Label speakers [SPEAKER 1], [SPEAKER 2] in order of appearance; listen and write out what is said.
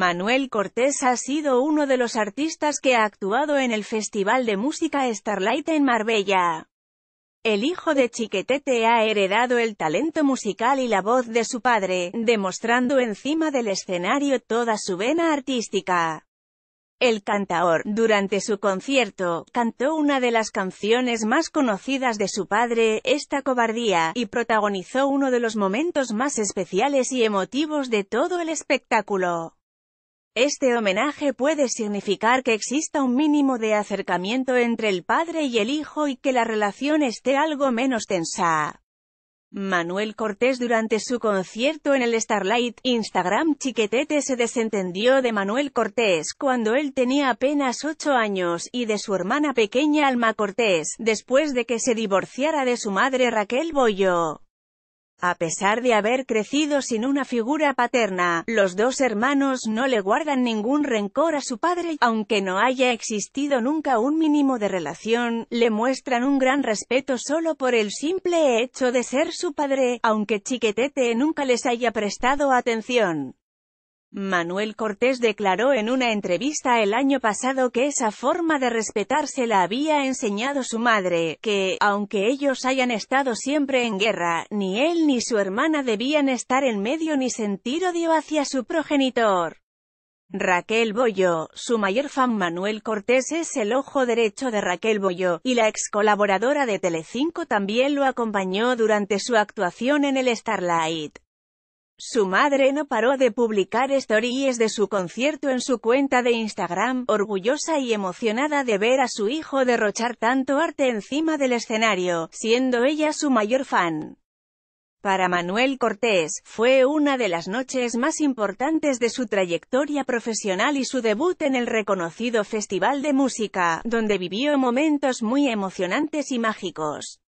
[SPEAKER 1] Manuel Cortés ha sido uno de los artistas que ha actuado en el Festival de Música Starlight en Marbella. El hijo de Chiquetete ha heredado el talento musical y la voz de su padre, demostrando encima del escenario toda su vena artística. El cantaor, durante su concierto, cantó una de las canciones más conocidas de su padre, Esta cobardía, y protagonizó uno de los momentos más especiales y emotivos de todo el espectáculo. Este homenaje puede significar que exista un mínimo de acercamiento entre el padre y el hijo y que la relación esté algo menos tensa. Manuel Cortés durante su concierto en el Starlight, Instagram Chiquetete se desentendió de Manuel Cortés cuando él tenía apenas 8 años, y de su hermana pequeña Alma Cortés, después de que se divorciara de su madre Raquel Boyo. A pesar de haber crecido sin una figura paterna, los dos hermanos no le guardan ningún rencor a su padre, aunque no haya existido nunca un mínimo de relación, le muestran un gran respeto solo por el simple hecho de ser su padre, aunque Chiquetete nunca les haya prestado atención. Manuel Cortés declaró en una entrevista el año pasado que esa forma de respetarse la había enseñado su madre, que, aunque ellos hayan estado siempre en guerra, ni él ni su hermana debían estar en medio ni sentir odio hacia su progenitor. Raquel Boyo, su mayor fan Manuel Cortés es el ojo derecho de Raquel Boyo, y la ex colaboradora de Telecinco también lo acompañó durante su actuación en el Starlight. Su madre no paró de publicar stories de su concierto en su cuenta de Instagram, orgullosa y emocionada de ver a su hijo derrochar tanto arte encima del escenario, siendo ella su mayor fan. Para Manuel Cortés, fue una de las noches más importantes de su trayectoria profesional y su debut en el reconocido Festival de Música, donde vivió momentos muy emocionantes y mágicos.